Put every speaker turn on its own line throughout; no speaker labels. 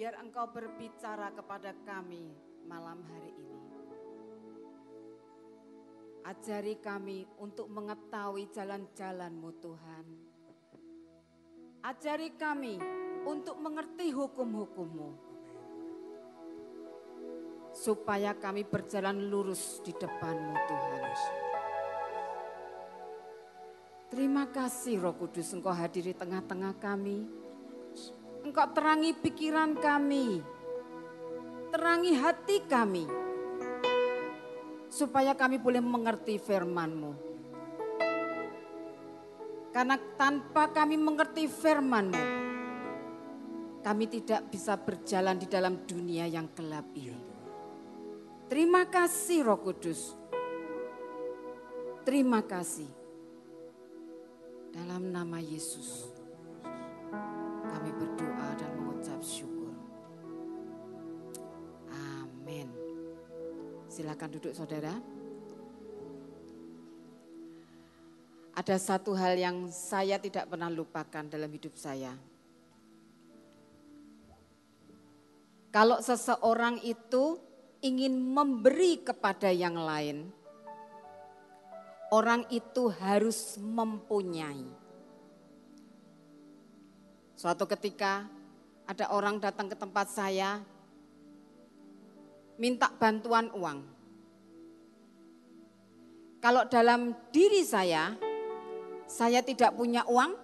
biar engkau berbicara kepada kami malam hari ini. Ajari kami untuk mengetahui jalan-jalanmu Tuhan. Ajari kami untuk mengerti hukum-hukummu. Supaya kami berjalan lurus di depanmu Tuhan. Terima kasih Roh Kudus Engkau hadiri tengah-tengah kami. Engkau terangi pikiran kami, terangi hati kami, supaya kami boleh mengerti firman-Mu. Karena tanpa kami mengerti firman-Mu, kami tidak bisa berjalan di dalam dunia yang gelap ini. Iya, Terima kasih Roh Kudus. Terima kasih. Dalam nama Yesus. Silakan duduk saudara. Ada satu hal yang saya tidak pernah lupakan dalam hidup saya. Kalau seseorang itu ingin memberi kepada yang lain, orang itu harus mempunyai. Suatu ketika ada orang datang ke tempat saya minta bantuan uang. Kalau dalam diri saya, saya tidak punya uang,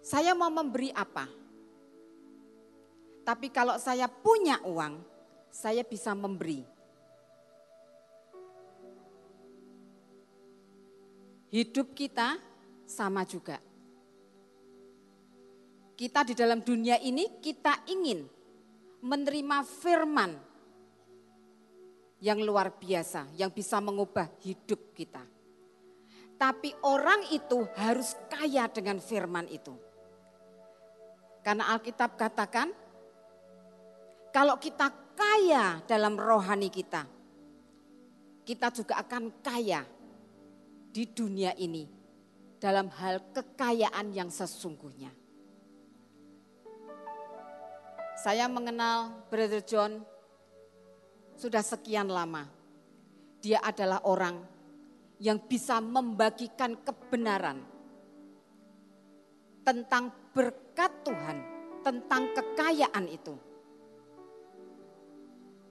saya mau memberi apa? Tapi kalau saya punya uang, saya bisa memberi. Hidup kita sama juga. Kita di dalam dunia ini, kita ingin menerima firman yang luar biasa yang bisa mengubah hidup kita. Tapi orang itu harus kaya dengan firman itu. Karena Alkitab katakan kalau kita kaya dalam rohani kita, kita juga akan kaya di dunia ini dalam hal kekayaan yang sesungguhnya. Saya mengenal Brother John sudah sekian lama. Dia adalah orang yang bisa membagikan kebenaran tentang berkat Tuhan, tentang kekayaan itu.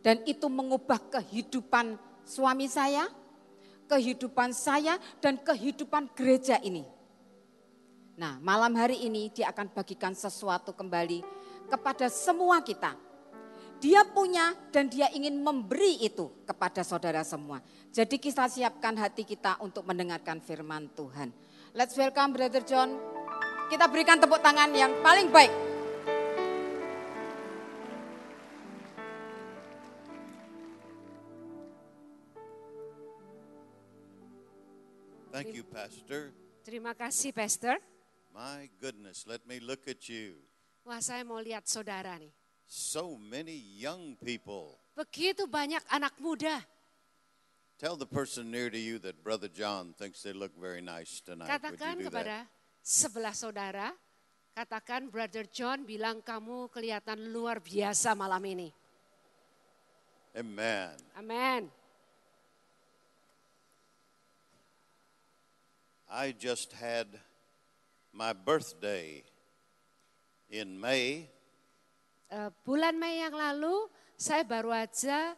Dan itu mengubah kehidupan suami saya, kehidupan saya, dan kehidupan gereja ini. Nah, malam hari ini dia akan bagikan sesuatu kembali kepada semua kita dia punya dan dia ingin memberi itu kepada saudara semua. Jadi kita siapkan hati kita untuk mendengarkan firman Tuhan. Let's welcome Brother John. Kita berikan tepuk tangan yang paling baik.
Thank you, Pastor.
Terima kasih, Pastor.
My goodness, let me look at you.
Wah, saya mau lihat saudara nih.
So many young people.
Begitu banyak anak muda.
Tell the person near to you that Brother John thinks they look very nice tonight. Katakan kepada
sebelah saudara, katakan Brother John bilang kamu kelihatan luar biasa malam ini. Amen. Amen.
I just had my birthday in May.
Eh, bulan Mei yang lalu saya baru aja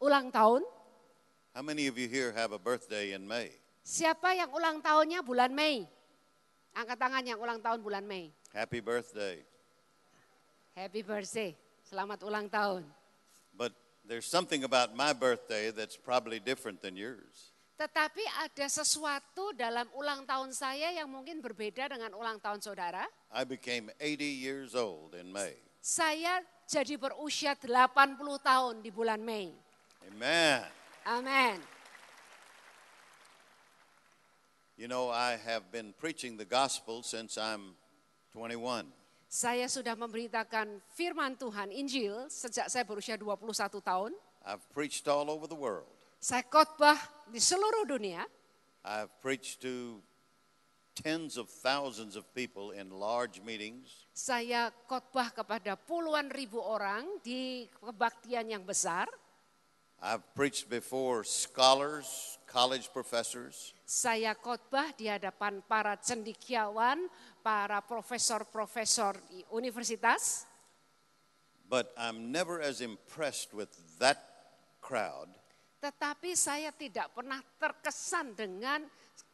ulang tahun.
How many of you here have a birthday in May?
Siapa yang ulang tahunnya bulan Mei? Angkat tangan yang ulang tahun bulan Mei.
Happy birthday.
Happy birthday. Selamat ulang tahun.
But there's something about my birthday that's probably different than yours.
Tetapi ada sesuatu dalam ulang tahun saya yang mungkin berbeda dengan ulang tahun saudara.
I became 80 years old in May.
Saya jadi berusia 80 tahun di bulan Mei. Amen. Amen.
You know, I have been preaching the gospel since I'm 21.
Saya sudah memberitakan firman Tuhan Injil sejak saya berusia 21 tahun.
I've preached all over the world.
Saya khotbah di seluruh dunia.
I've preached to tens of thousands of people in large meetings.
Saya khotbah kepada puluhan ribu orang di kebaktian yang besar.
I've preached before scholars, college professors.
Saya khotbah di hadapan para cendikiawan, para profesor-profesor di universitas.
But I'm never as impressed with that crowd.
Tetapi saya tidak pernah terkesan dengan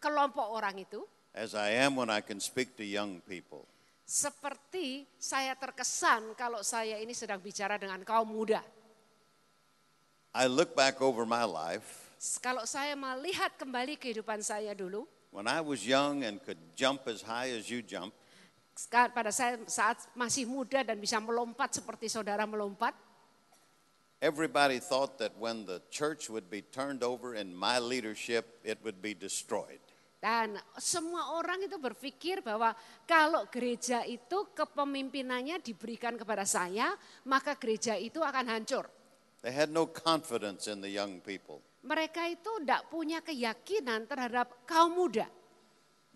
kelompok orang itu
as I am when I can speak to young people.
Seperti saya terkesan kalau saya ini sedang bicara dengan kaum muda.
I look back over my life.
Kalau saya melihat kembali kehidupan saya dulu.
When I was young and could jump as high as you jump.
Pada saya saat masih muda dan bisa melompat seperti saudara melompat.
Everybody thought that when the church would be turned over in my leadership, it would be destroyed.
Dan semua orang itu berpikir bahwa kalau gereja itu kepemimpinannya diberikan kepada saya, maka gereja itu akan hancur.
They had no confidence in the young people.
Mereka itu tidak punya keyakinan terhadap kaum muda.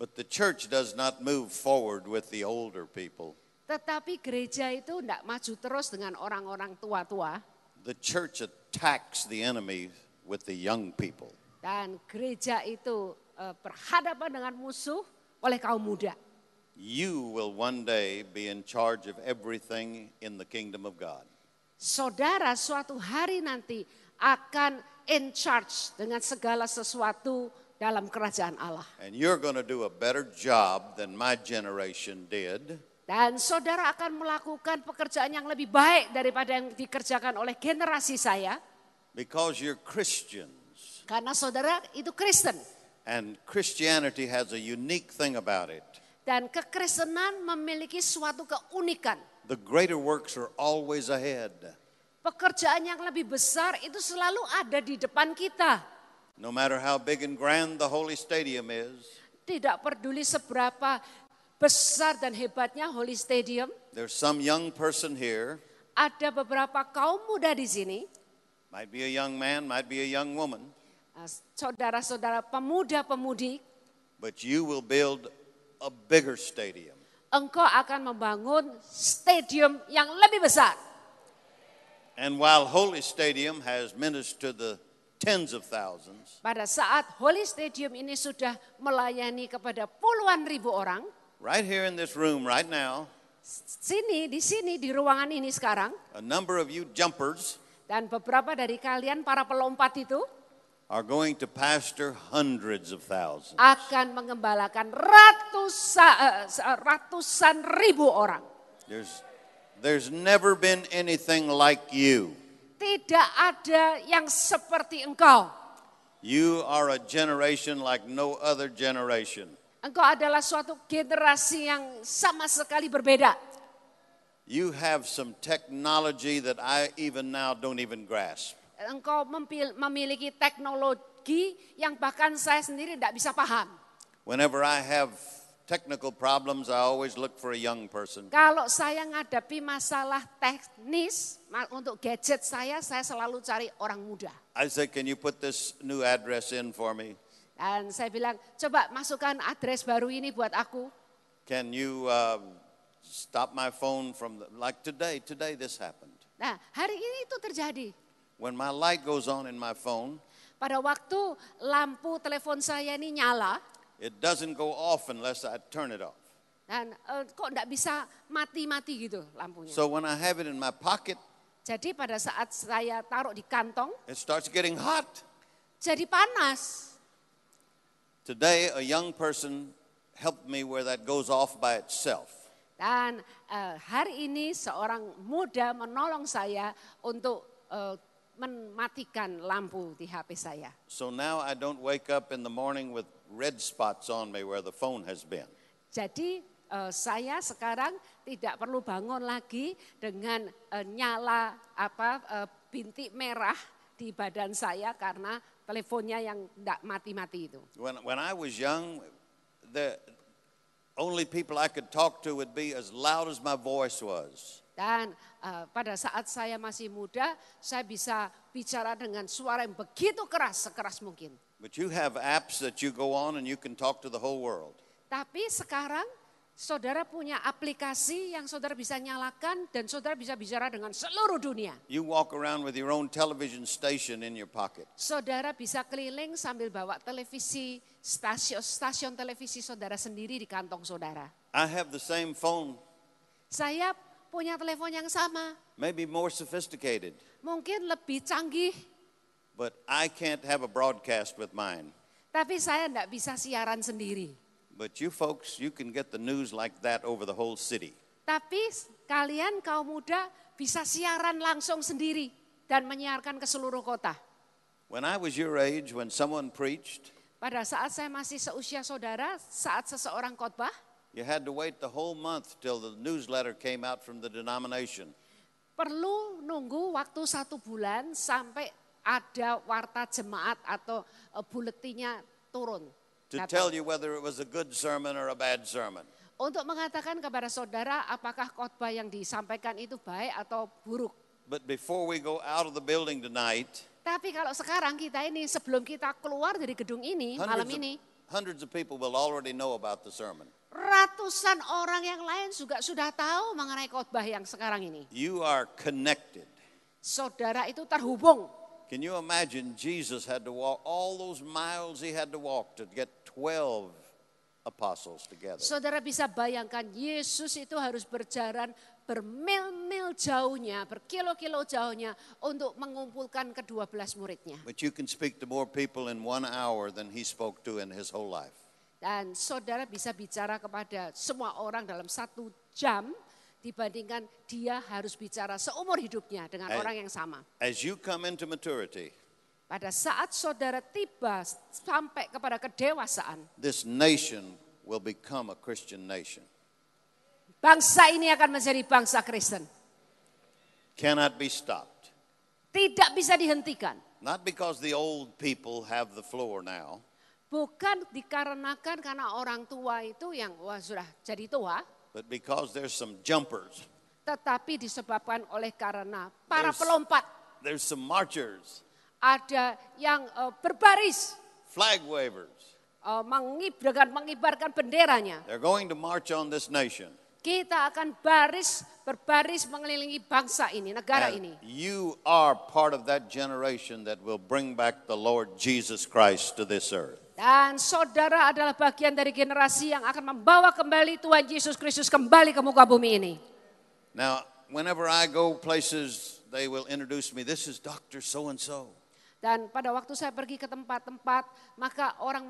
But the church does not move forward with the older people.
Tetapi gereja itu tidak maju terus dengan orang-orang tua-tua.
The church attacks the enemy with the young people.
Dan gereja itu Eh, berhadapan dengan musuh oleh kaum muda.
You will one day be in charge of everything in the kingdom of God.
Saudara suatu hari nanti akan in charge dengan segala sesuatu dalam kerajaan Allah.
And you're going to do a better job than my generation did.
Dan saudara akan melakukan pekerjaan yang lebih baik daripada yang dikerjakan oleh generasi saya.
Because you're Christians.
Karena saudara itu Kristen.
And Christianity has a unique thing about it.
Dan kekristenan memiliki suatu keunikan.
The greater works are always ahead.
Pekerjaan yang lebih besar itu selalu ada di depan kita.
No matter how big and grand the holy stadium is.
Tidak peduli seberapa besar dan hebatnya holy stadium.
There's some young person here.
Ada beberapa kaum muda di sini.
Might be a young man, might be a young woman
Uh, saudara-saudara pemuda-pemudi.
But you will build a bigger stadium.
Engkau akan membangun stadium yang lebih besar.
And while Holy Stadium has ministered to the tens of thousands.
Pada saat Holy Stadium ini sudah melayani kepada puluhan ribu orang.
Right here in this room right now.
Sini di sini di ruangan ini sekarang.
A number of you jumpers.
Dan beberapa dari kalian para pelompat itu
are going to pastor hundreds of thousands.
Akan mengembalakan ratusan eh, ratusan ribu orang.
There's there's never been anything like you.
Tidak ada yang seperti engkau.
You are a generation like no other generation.
Engkau adalah suatu generasi yang sama sekali berbeda.
You have some technology that I even now don't even grasp
engkau memiliki teknologi yang bahkan saya sendiri tidak bisa paham.
Whenever I have technical problems, I always look for a young person.
Kalau saya ngadapi masalah teknis untuk gadget saya, saya selalu cari orang muda.
I say, can you put this new address in for me?
Dan saya bilang, coba masukkan address baru ini buat aku.
Can you uh, stop my phone from the, like today? Today this happened.
Nah, hari ini itu terjadi.
When my light goes on in my phone,
pada waktu lampu telepon saya ini nyala,
it doesn't go off unless I turn it off.
Dan uh, kok tidak bisa mati-mati gitu lampunya. So
when I have it in my pocket,
jadi pada saat saya taruh di kantong,
it starts getting hot.
Jadi panas.
Today a young person helped me where that goes off by itself.
Dan uh, hari ini seorang muda menolong saya untuk uh, mematikan lampu di HP saya.
So now I don't wake up in the morning with red spots on me where the phone has been.
Jadi uh, saya sekarang tidak perlu bangun lagi dengan uh, nyala apa uh, bintik merah di badan saya karena teleponnya yang tidak mati-mati itu.
When, when I was young, the only people I could talk to would be as loud as my voice was.
Dan uh, pada saat saya masih muda, saya bisa bicara dengan suara yang begitu keras, sekeras mungkin.
But you have apps that you go on and you can talk to the whole world.
Tapi sekarang saudara punya aplikasi yang saudara bisa nyalakan dan saudara bisa bicara dengan seluruh dunia.
You walk around with your own television station in your pocket.
Saudara bisa keliling sambil bawa televisi stasiun stasiun televisi saudara sendiri di kantong saudara.
I have the same phone.
Saya punya telepon yang sama.
Maybe more sophisticated.
Mungkin lebih canggih.
But I can't have a broadcast with mine.
Tapi saya tidak bisa siaran sendiri.
But you folks, you can get the news like that over the whole city.
Tapi kalian kaum muda bisa siaran langsung sendiri dan menyiarkan ke seluruh kota.
When I was your age, when someone preached,
pada saat saya masih seusia saudara, saat seseorang khotbah,
You had to wait the whole month till the newsletter came out from the denomination.
Perlu nunggu waktu satu bulan sampai ada warta jemaat atau eh, buletinya turun.
To tell you whether it was a good sermon or a bad sermon.
Untuk mengatakan kepada saudara apakah khotbah yang disampaikan itu baik atau buruk.
But before we go out of the building tonight,
tapi kalau sekarang kita ini sebelum kita keluar dari gedung ini malam ini,
hundreds of people will already know about the sermon
Ratusan orang yang lain juga sudah tahu mengenai khotbah yang sekarang ini.
You are connected.
Saudara itu terhubung.
Can you imagine Jesus had to walk all those miles he had to walk to get 12 apostles together?
Saudara bisa bayangkan Yesus itu harus berjalan bermil-mil jauhnya, berkilo-kilo jauhnya untuk mengumpulkan ke-12 muridnya.
But you can speak to more people in one hour than he spoke to in his whole life.
Dan saudara bisa bicara kepada semua orang dalam satu jam dibandingkan dia harus bicara seumur hidupnya dengan as, orang yang sama.
As you come into maturity,
pada saat saudara tiba sampai kepada kedewasaan,
this nation will become a Christian nation.
Bangsa ini akan menjadi bangsa Kristen.
Cannot be stopped.
Tidak bisa dihentikan.
Not because the old people have the floor now.
Bukan dikarenakan karena orang tua itu yang wah sudah jadi tua.
But because there's some jumpers.
Tetapi disebabkan oleh karena para there's, pelompat.
There's some marchers.
Ada yang uh, berbaris.
Flag wavers.
Uh, e, mengibarkan mengibarkan benderanya.
They're going to march on this nation.
Kita akan baris berbaris mengelilingi bangsa ini, negara And ini.
You are part of that generation that will bring back the Lord Jesus Christ to this earth.
Dan saudara adalah bagian dari generasi yang akan membawa kembali Tuhan Yesus Kristus kembali ke muka bumi ini.
Now, whenever I go places, they will introduce me. This is Dr. So and so.
Dan pada waktu saya pergi ke tempat-tempat, maka orang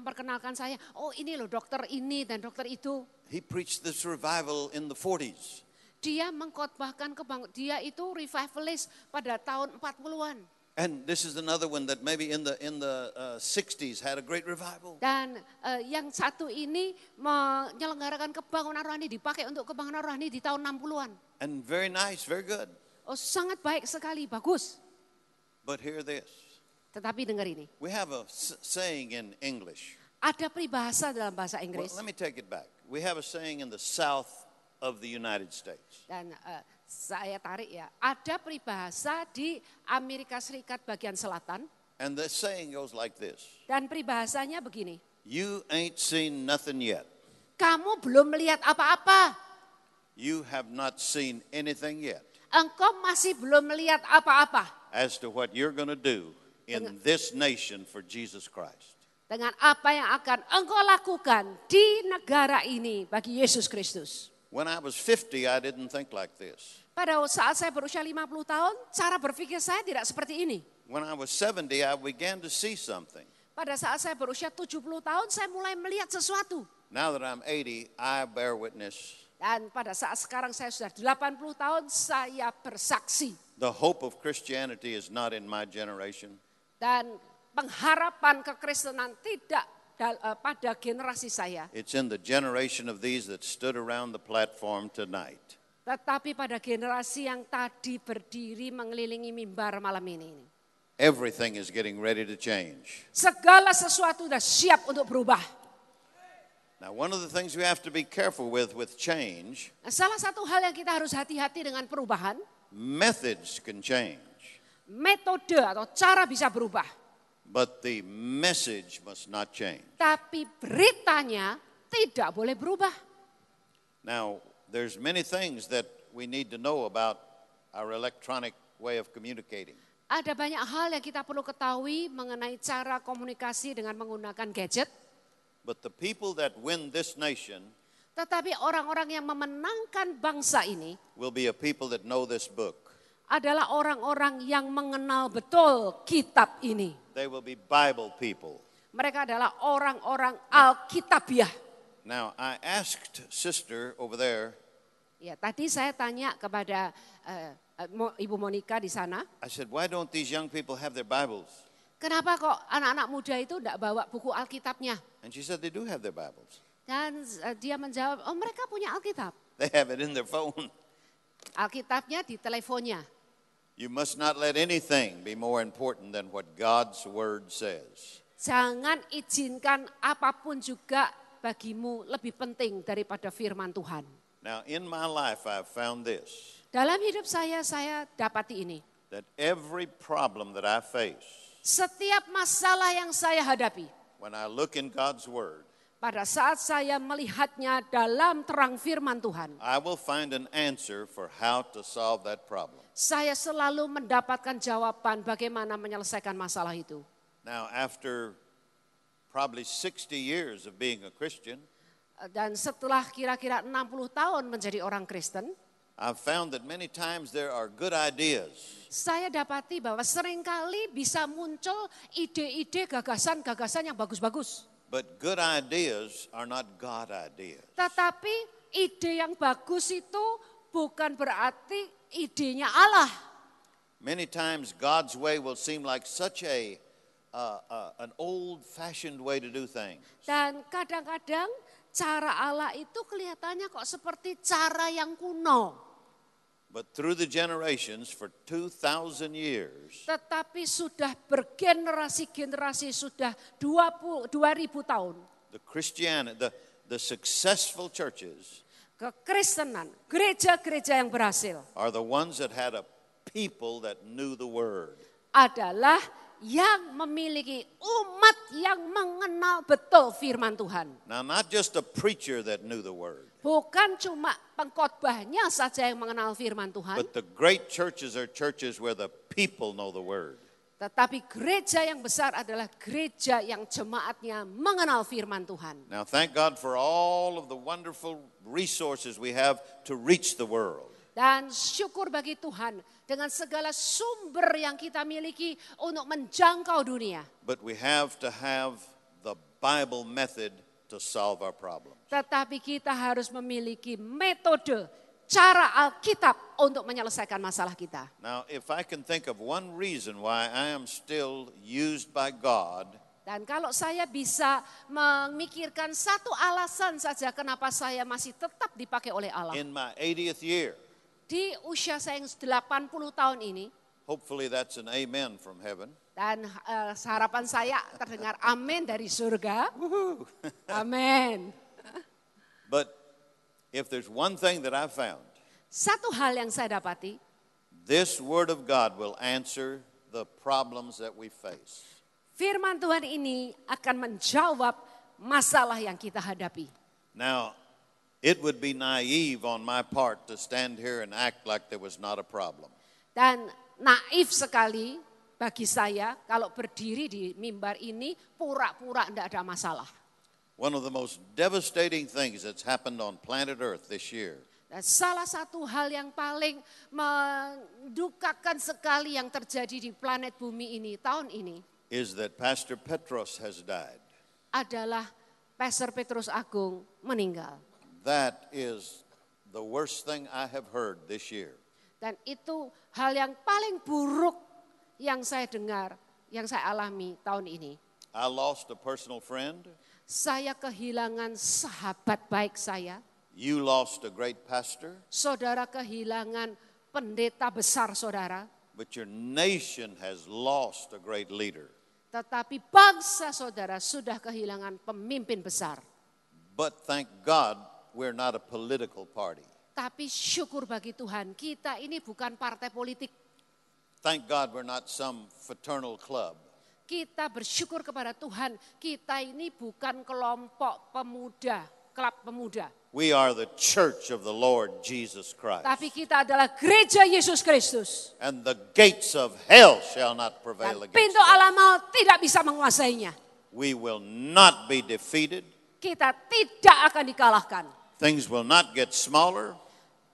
memperkenalkan saya, oh ini loh dokter ini dan dokter itu.
He preached this revival in the 40s.
Dia mengkhotbahkan kebang dia itu revivalist pada tahun 40-an.
And this is another one that maybe in the in the uh, 60s had a great revival.
Dan uh, yang satu ini menyelenggarakan kebangunan rohani dipakai untuk kebangunan rohani di tahun 60-an.
And very nice, very good.
Oh, sangat baik sekali, bagus.
But hear this.
Tetapi dengar ini.
We have a saying in English.
Ada peribahasa dalam bahasa Inggris. Well,
let me take it back. We have a saying in the south of the United States.
Dan uh, saya tarik ya. Ada peribahasa di Amerika Serikat bagian selatan.
And the saying goes like this.
Dan peribahasanya begini.
You ain't seen nothing yet.
Kamu belum melihat apa-apa.
You have not seen anything yet.
Engkau masih belum melihat apa-apa.
As to what you're going to do in dengan, this nation for Jesus Christ.
Dengan apa yang akan engkau lakukan di negara ini bagi Yesus Kristus.
When I was 50, I didn't think like this.
Pada saat saya berusia 50 tahun, cara berpikir saya tidak seperti ini.
When I was 70, I began to see something.
Pada saat saya berusia 70 tahun, saya mulai melihat sesuatu.
Now that I'm 80, I bear witness.
Dan pada saat sekarang saya sudah 80 tahun, saya bersaksi.
The hope of Christianity is not in my generation.
Dan pengharapan kekristenan tidak Eh, pada generasi saya.
It's in the generation of these that stood around the platform tonight.
Tetapi pada generasi yang tadi berdiri mengelilingi mimbar malam ini.
Everything is getting ready to change.
Segala sesuatu sudah siap untuk berubah.
Now, one of the things we have to be careful with with change.
Salah satu hal yang kita harus hati-hati dengan perubahan.
Methods can change.
Metode atau cara bisa berubah.
But the message must not change.
Tapi beritanya tidak boleh berubah.
Now, there's many things that we need to know about our electronic way of communicating.
Ada banyak hal yang kita perlu ketahui mengenai cara komunikasi dengan menggunakan gadget.
But the people that win this nation
tetapi orang-orang yang memenangkan bangsa ini
will be a people that know this book
adalah orang-orang yang mengenal betul kitab ini.
They will be Bible people.
Mereka adalah orang-orang Alkitabiah.
Now I asked sister over there.
Ya, tadi saya tanya kepada uh, Ibu Monica di sana.
I said, why don't these young people have their Bibles?
Kenapa kok anak-anak muda itu tidak bawa buku Alkitabnya?
And she said they do have their Bibles.
Dan uh, dia menjawab, oh mereka punya Alkitab.
They have it in their phone.
Alkitabnya di teleponnya.
You must not let anything be more important than what God's word says.
Jangan izinkan apapun juga bagimu lebih penting daripada firman Tuhan.
Now in my life I've found this.
Dalam hidup saya saya dapati ini.
That every problem that I face.
Setiap masalah yang saya hadapi.
When I look in God's word.
Pada saat saya melihatnya dalam terang firman Tuhan.
I will find an answer for how to solve that problem.
Saya selalu mendapatkan jawaban bagaimana menyelesaikan masalah itu.
Now after probably 60 years of being a Christian,
eh, dan setelah kira-kira 60 tahun menjadi orang Kristen,
I've found that many times there are good ideas.
Saya dapati bahwa seringkali bisa muncul ide-ide gagasan-gagasan yang bagus-bagus.
But good ideas are not God ideas.
Tetapi ide yang bagus itu bukan berarti idenya Allah.
Many times God's way will seem like such a uh, uh, an old-fashioned way to do things.
Dan kadang-kadang cara Allah itu kelihatannya kok seperti cara yang kuno.
But through the generations for 2000 years.
Tetapi sudah bergenerasi-generasi sudah dua 2000 tahun.
The Christianity the the successful churches
kekristenan, gereja-gereja yang berhasil
are the ones that had a people that knew the word.
Adalah yang memiliki umat yang mengenal betul firman Tuhan.
Now not just the preacher that knew the word.
Bukan cuma pengkhotbahnya saja yang mengenal firman Tuhan. But
the great churches are churches where the people know the word.
Tetapi gereja yang besar adalah gereja yang jemaatnya mengenal firman Tuhan.
Now thank God for all of the wonderful resources we have to reach the world.
Dan syukur bagi Tuhan dengan segala sumber yang kita miliki untuk menjangkau dunia.
But we have to have the Bible method to solve our problems.
Tetapi kita harus memiliki metode cara Alkitab untuk menyelesaikan masalah kita.
Now, if I can think of one reason why I am still used by God
dan kalau saya bisa memikirkan satu alasan saja kenapa saya masih tetap dipakai oleh Allah. In
my 80th year
di usia saya yang 80 tahun ini.
Hopefully that's an amen from heaven.
Dan uh, eh, harapan saya terdengar amin dari surga. amin.
But if there's one thing that I found.
Satu hal yang saya dapati.
This word of God will answer the problems that we face.
Firman Tuhan ini akan menjawab masalah yang kita hadapi.
Now, It would be naive on my part to stand here and act like there was not a problem.
Dan naif sekali bagi saya kalau berdiri di mimbar ini pura-pura tidak ada masalah.
One of the most devastating things that's happened on planet Earth this year.
Dan salah satu hal yang paling mendukakan sekali yang terjadi di planet bumi ini tahun ini
is that Pastor Petros has died.
Adalah Pastor Petrus Agung meninggal.
That is the worst thing I have heard this year.
Dan itu hal yang paling buruk yang saya dengar, yang saya alami tahun ini.
I lost a personal friend.
Saya kehilangan sahabat baik saya.
You lost a great pastor.
Saudara kehilangan pendeta besar saudara.
But your nation has lost a great leader.
Tetapi bangsa saudara sudah kehilangan pemimpin besar.
But thank God We're not a political party.
Tapi syukur bagi Tuhan, kita ini bukan partai politik.
Thank God we're not some fraternal club.
Kita bersyukur kepada Tuhan, kita ini bukan kelompok pemuda, klub pemuda.
We are the church of the Lord Jesus Christ.
Tapi kita adalah
gereja Yesus Kristus. And the gates of hell shall not prevail against.
Pintu alam maut tidak bisa menguasainya.
We will not be defeated.
Kita tidak akan dikalahkan.
Things will not get smaller.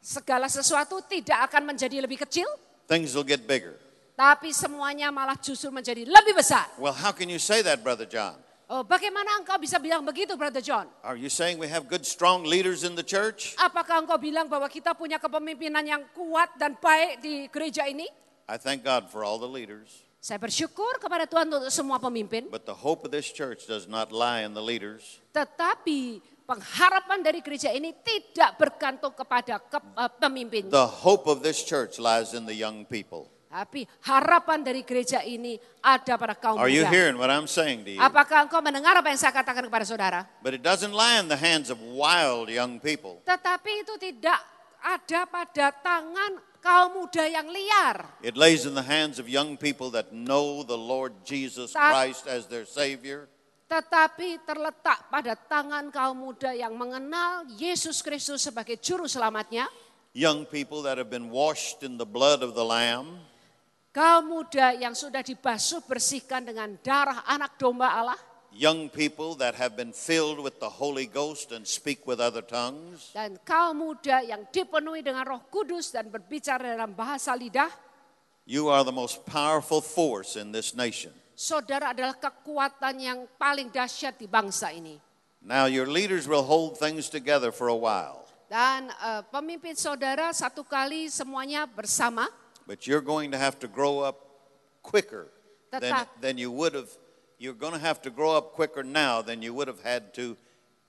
Segala sesuatu tidak akan menjadi lebih kecil.
Things will get bigger.
Tapi semuanya malah justru menjadi lebih besar.
Well, how can you say that, Brother John?
Oh, bagaimana engkau bisa bilang begitu, Brother John?
Are you saying we have good strong leaders in the church?
Apakah engkau bilang bahwa kita punya kepemimpinan yang kuat dan baik di gereja ini?
I thank God for all the leaders.
Saya bersyukur kepada Tuhan untuk semua pemimpin.
But the hope of this church does not lie in the leaders.
Tetapi pengharapan dari gereja ini tidak bergantung kepada ke, uh, pemimpin. The
hope of this church lies in the young people.
Tapi harapan dari gereja ini ada pada kaum muda. Are you
hearing what I'm saying to you?
Apakah engkau mendengar apa yang saya katakan kepada saudara?
But it doesn't lie in the hands of wild young people.
Tetapi itu tidak ada pada tangan kaum muda yang liar.
It lays in the hands of young people that know the Lord Jesus Christ as their savior
tetapi terletak pada tangan kaum muda yang mengenal Yesus Kristus sebagai juru selamatnya.
Young people that have been washed in the blood of the lamb.
Kaum muda yang sudah dibasuh bersihkan dengan darah anak domba Allah.
Young people that have been filled with the Holy Ghost and speak with other tongues.
Dan kaum muda yang dipenuhi dengan Roh Kudus dan berbicara dalam bahasa lidah.
You are the most powerful force in this nation.
Saudara adalah kekuatan yang paling dahsyat di bangsa ini.
Now your leaders will hold things together for a while.
Dan uh, pemimpin saudara satu kali semuanya bersama.
But you're going to have to grow up quicker than, than you would have. You're going to have to grow up quicker now than you would have had to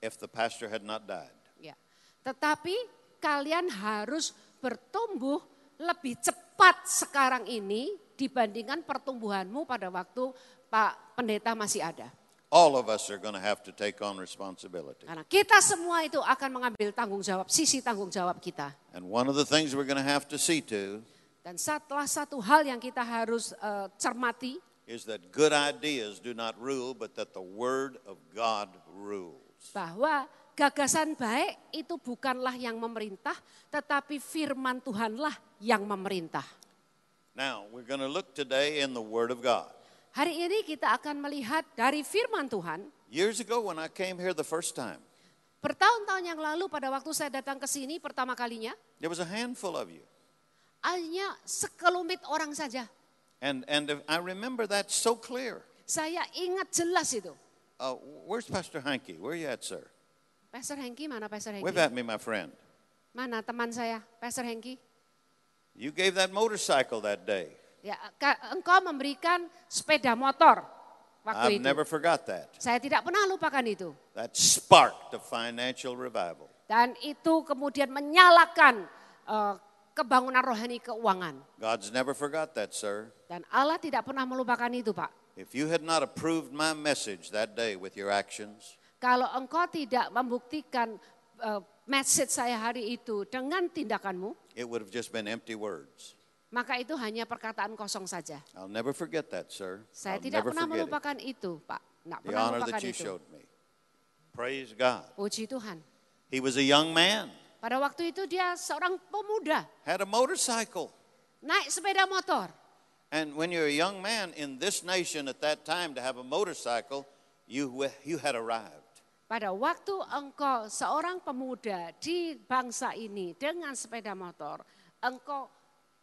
if the pastor had not died.
Ya. Tetapi kalian harus bertumbuh lebih cepat cepat sekarang ini dibandingkan pertumbuhanmu pada waktu Pak Pendeta masih ada.
All of us are going to have to take on responsibility. Karena
kita semua itu akan mengambil tanggung jawab, sisi tanggung jawab kita.
And one of the things we're going to have to see to
dan setelah satu hal yang kita harus uh, cermati
is that good ideas do not rule but that the word of God rules.
Bahwa Gagasan baik itu bukanlah yang memerintah, tetapi firman Tuhanlah yang memerintah.
Now, we're going to look today in the word of God.
Hari ini kita akan melihat dari firman
Tuhan. Years ago when I came here the first time.
Bertahun-tahun yang lalu pada waktu saya datang ke sini pertama kalinya.
There was a handful of you.
Hanya sekelumit orang saja.
And and if I remember that so clear.
Saya ingat jelas itu.
Uh, where's Pastor Hanky? Where are you at, sir?
Pastor Hengki mana Pastor Hengki? Wave at me, my friend. Mana teman saya, Pastor Hengki?
You gave that motorcycle that day.
Ya, engkau memberikan sepeda motor waktu I've itu. never
forgot that.
Saya tidak pernah lupakan itu.
That sparked the financial revival.
Dan itu kemudian menyalakan uh, kebangunan rohani keuangan.
God's never forgot that, sir.
Dan Allah tidak pernah melupakan itu, Pak.
If you had not approved my message that day with your actions,
kalau engkau tidak membuktikan uh, message saya hari itu dengan tindakanmu,
it would have just been empty words.
Maka itu hanya perkataan kosong saja.
I'll never forget that, sir. Saya I'll tidak pernah melupakan
it. itu, Pak. Nggak pernah melupakan itu. Showed
me. Praise God.
Puji Tuhan.
He was a young man.
Pada waktu itu dia seorang pemuda.
Had a motorcycle.
Naik sepeda motor.
And when you're a young man in this nation at that time to have a motorcycle, you you had arrived
pada waktu engkau seorang pemuda di bangsa ini dengan sepeda motor, engkau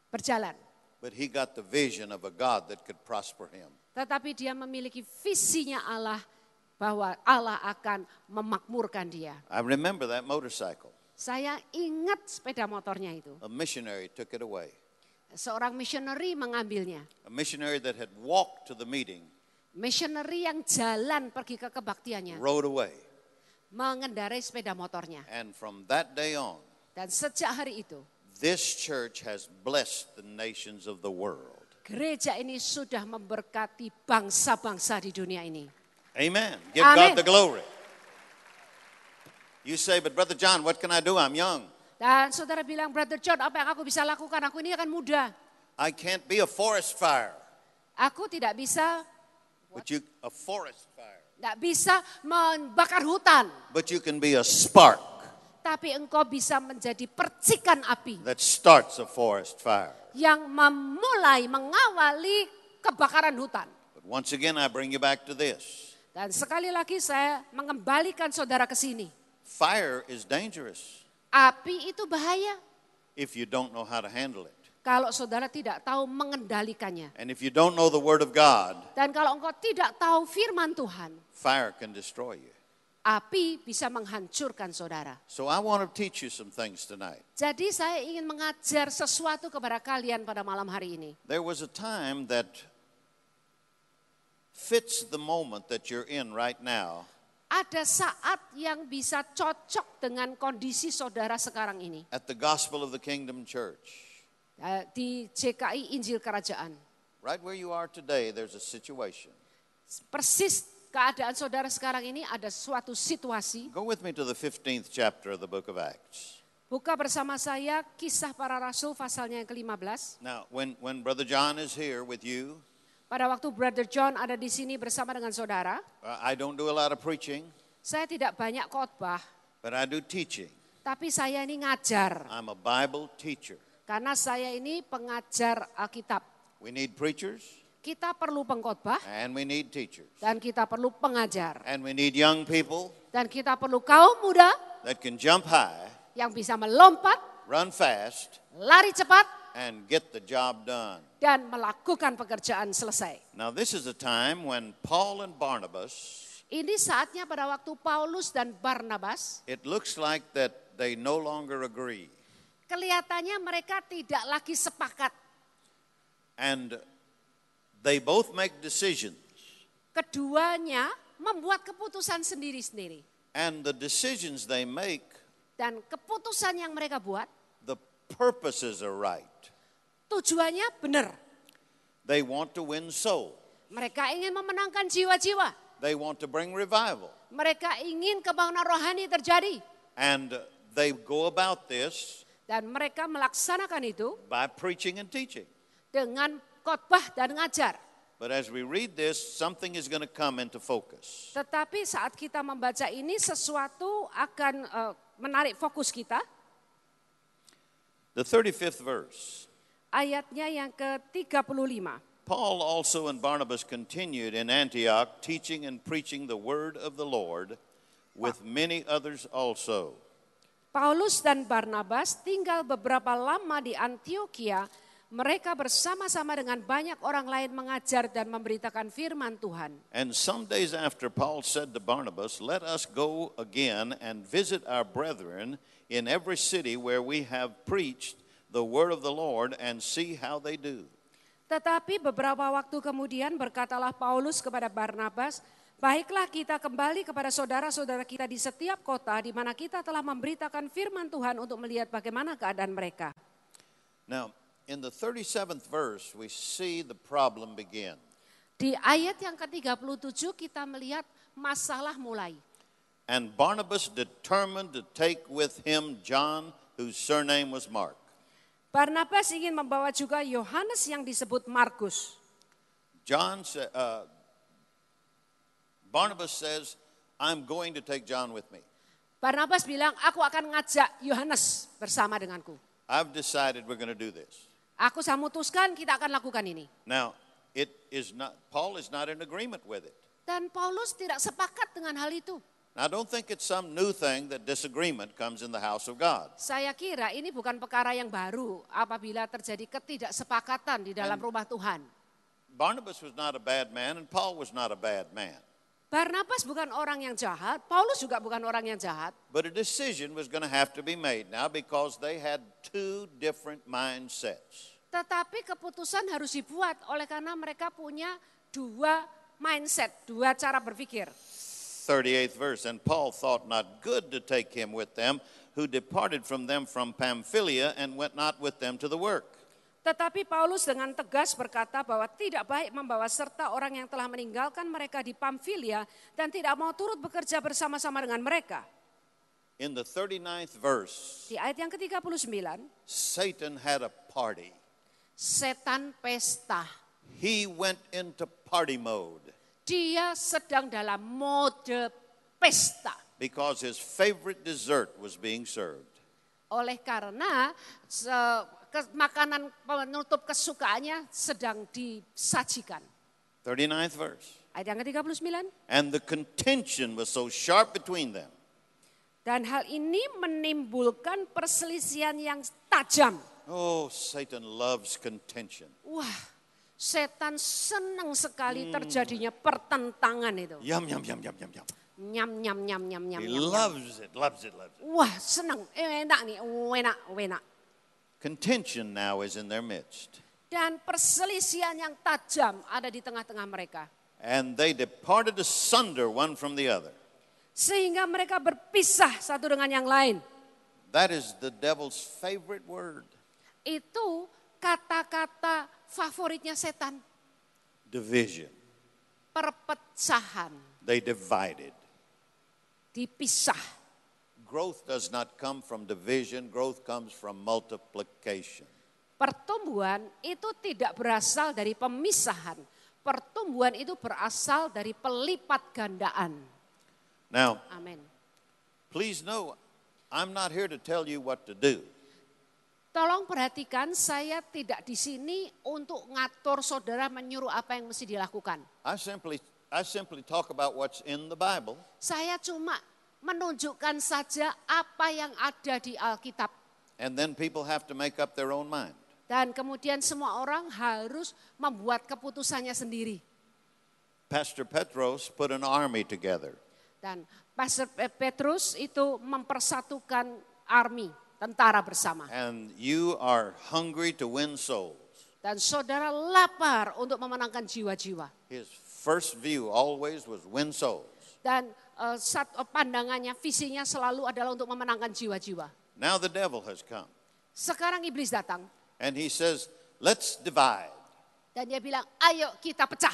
berjalan.
But he got the vision of a God that could prosper him.
Tetapi dia memiliki visinya Allah bahwa Allah akan memakmurkan dia.
I remember that motorcycle.
Saya ingat sepeda motornya itu.
A missionary took it away.
Seorang missionary mengambilnya.
A missionary that had walked to the meeting
missionary yang jalan pergi ke kebaktiannya.
Rode away
mengendarai sepeda motornya.
And from that day on,
dan sejak hari itu,
this church has blessed the nations of the world.
Gereja ini sudah memberkati bangsa-bangsa di dunia ini.
Amen. Give Amen. God the glory. You say, but Brother John, what can I do? I'm young.
Dan saudara bilang, Brother John, apa yang aku bisa lakukan? Aku ini akan muda.
I can't be a forest fire.
Aku tidak bisa.
What? But you, a forest fire.
Tidak bisa membakar hutan.
But you can be a spark.
Tapi engkau bisa menjadi percikan api.
That starts a forest fire.
Yang memulai mengawali kebakaran hutan.
But once again I bring you back to this.
Dan sekali lagi saya mengembalikan saudara ke sini.
Fire is dangerous.
Api itu bahaya.
If you don't know how to handle it
kalau saudara tidak tahu mengendalikannya.
And if you don't know the word of God,
dan kalau engkau tidak tahu firman Tuhan,
fire can destroy you.
Api bisa menghancurkan saudara.
So I want to teach you some things tonight.
Jadi saya ingin mengajar sesuatu kepada kalian pada malam hari ini.
There was a time that fits the moment that you're in right now
ada saat yang bisa cocok dengan kondisi saudara sekarang ini.
At the Gospel of the Kingdom Church.
Eh, di JKI Injil Kerajaan.
Right where you are today, there's a situation.
Persis keadaan saudara sekarang ini ada suatu situasi.
Go with me to the 15th chapter of the book of Acts.
Buka bersama saya kisah para rasul pasalnya yang ke-15.
Now, when when brother John is here with you,
pada waktu brother John ada di sini bersama dengan saudara,
uh, I don't do a lot of preaching.
Saya tidak banyak khotbah.
But I do teaching.
Tapi saya ini ngajar.
I'm a Bible teacher.
Karena saya ini pengajar Alkitab.
We need preachers.
Kita perlu pengkhotbah.
And we need teachers.
Dan kita perlu pengajar.
And we need young people.
Dan kita perlu kaum
muda. That can jump high.
Yang bisa melompat.
Run fast.
Lari cepat
and get the job done.
Dan melakukan pekerjaan selesai.
Now this is a time when Paul and Barnabas
Ini saatnya pada waktu Paulus dan Barnabas
It looks like that they no longer agree.
Kelihatannya mereka tidak lagi sepakat.
And they both make decisions.
Keduanya membuat keputusan sendiri-sendiri.
And the decisions they make
dan keputusan yang mereka buat
the purposes are right. Tujuannya benar. They want to win soul.
Mereka ingin memenangkan jiwa-jiwa.
They want to bring revival.
Mereka ingin kebangunan rohani terjadi.
And they go about this
dan mereka melaksanakan itu
by preaching and teaching.
Dengan khotbah dan ngajar.
But as we read this, something is going to come into focus.
Tetapi saat kita membaca ini sesuatu akan uh, menarik fokus kita.
The 35th verse.
Ayatnya yang ke-35.
Paul also and Barnabas continued in Antioch teaching and preaching the word of the Lord with ah. many others also.
Paulus dan Barnabas tinggal beberapa lama di Antioquia. Mereka bersama-sama dengan banyak orang lain mengajar dan memberitakan firman Tuhan.
And some days after Paul said to Barnabas, "Let us go again and visit our brethren in every city where we have preached the word of the Lord and see how they do."
Tetapi beberapa waktu kemudian berkatalah Paulus kepada Barnabas, Baiklah kita kembali kepada saudara-saudara kita di setiap kota di mana kita telah memberitakan firman Tuhan untuk melihat bagaimana keadaan mereka.
Now, in the 37th verse we see the problem begin.
Di ayat yang ke-37 kita melihat masalah mulai.
And Barnabas determined to take with him John whose surname was Mark.
Barnabas ingin membawa juga Yohanes yang disebut
Markus. John uh, Barnabas says, I'm going to take John with me.
Barnabas bilang, aku akan ngajak Yohanes bersama denganku.
I've decided we're going to do this.
Aku sudah memutuskan kita akan lakukan ini.
Now, it is not Paul is not in agreement with it.
Dan Paulus tidak sepakat dengan hal itu.
I don't think it's some new thing that disagreement comes in the house of God.
Saya kira ini bukan perkara yang baru apabila terjadi ketidaksepakatan di dalam and rumah Tuhan.
Barnabas was not a bad man and Paul was not a bad man.
Barnabas bukan orang yang jahat, Paulus juga bukan orang yang jahat.
But a decision was going to have to be made now because they had two different mindsets.
Tetapi keputusan harus dibuat oleh karena mereka punya dua mindset, dua cara berpikir.
38th verse and Paul thought not good to take him with them who departed from them from Pamphylia and went not with them to the work.
Tetapi Paulus dengan tegas berkata bahwa tidak baik membawa serta orang yang telah meninggalkan mereka di Pamfilia dan tidak mau turut bekerja bersama-sama dengan mereka.
In the 39th verse,
di ayat yang ke-39,
Satan had a party.
Setan pesta.
He went into party mode.
Dia sedang dalam mode pesta.
Because his favorite dessert was being served.
Oleh karena se- makanan penutup kesukaannya sedang disajikan.
39th verse.
Ayat yang ke-39.
And the contention was so sharp between them.
Dan hal ini menimbulkan perselisihan yang
tajam. Oh, Satan loves contention.
Wah, setan senang sekali hmm. terjadinya pertentangan itu. Yum, yum,
yum, yum, yum, yum.
Nyam, nyam, nyam, nyam, nyam. He loves
it, loves it, loves it.
Wah, senang. Eh, enak nih, enak, enak.
Contention now is in their midst.
Dan perselisihan yang tajam ada di tengah-tengah mereka.
And they departed asunder one from the other.
Sehingga mereka berpisah satu dengan yang lain.
That is the devil's favorite word.
Itu kata-kata favoritnya setan.
Division.
Perpecahan.
They divided.
Dipisah
growth does not come from division, growth comes from multiplication.
Pertumbuhan itu tidak berasal dari pemisahan. Pertumbuhan itu berasal dari pelipat gandaan.
Now, Amen. Please know, I'm not here to tell you what to do.
Tolong perhatikan, saya tidak di sini untuk ngatur saudara menyuruh apa yang mesti dilakukan.
I simply I simply talk about what's in the Bible.
Saya cuma menunjukkan saja apa yang ada di Alkitab.
And then people have to make up their own mind.
Dan kemudian semua orang harus membuat keputusannya sendiri.
Pastor Petrus put an army together.
Dan Pastor Petrus itu mempersatukan army,
tentara bersama. And you are hungry to win souls.
Dan saudara lapar untuk memenangkan jiwa-jiwa.
His first view always was win souls.
Dan uh, sat, eh, pandangannya, visinya selalu adalah untuk memenangkan jiwa-jiwa.
Now the devil has come.
Sekarang iblis datang.
And he says, let's divide.
Dan dia bilang, ayo kita pecah.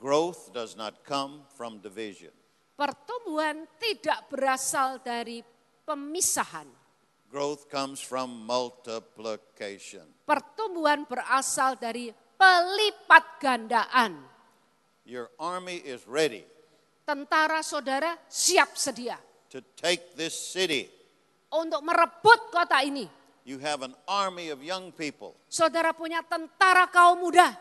Growth does not come from division.
Pertumbuhan tidak berasal dari pemisahan.
Growth comes from multiplication.
Pertumbuhan berasal dari pelipat gandaan.
Your army is ready.
Tentara saudara siap sedia.
To take this city. Untuk merebut kota ini. You have an army of young people.
Saudara punya tentara kaum muda.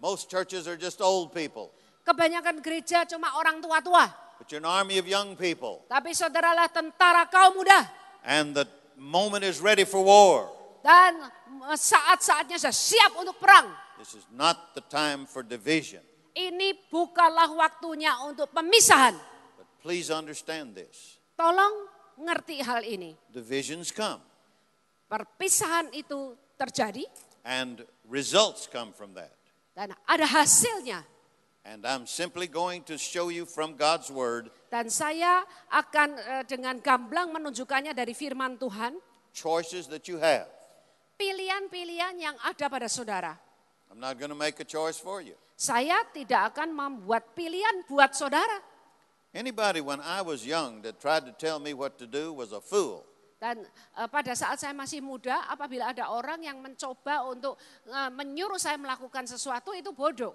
Most churches are just old people.
Kebanyakan gereja cuma orang tua-tua.
But you're an army of young people.
Tapi saudaralah tentara kaum muda.
And the moment is ready for war.
Dan saat-saatnya sudah siap untuk perang.
This is not the time for division.
Ini bukanlah waktunya untuk pemisahan.
But please understand this.
Tolong ngerti hal ini.
The visions come.
Perpisahan itu terjadi.
And results come from that.
Dan ada hasilnya.
And I'm simply going to show you from God's word.
Dan saya akan e, dengan gamblang menunjukkannya dari firman Tuhan.
Choices that you have.
Pilihan-pilihan yang ada pada saudara.
I'm not going to make a choice for you
saya tidak akan membuat pilihan buat saudara.
Anybody when I was young that tried to tell me what to do was a fool.
Dan uh, pada saat saya masih muda, apabila ada orang yang mencoba untuk uh, menyuruh saya melakukan sesuatu itu bodoh.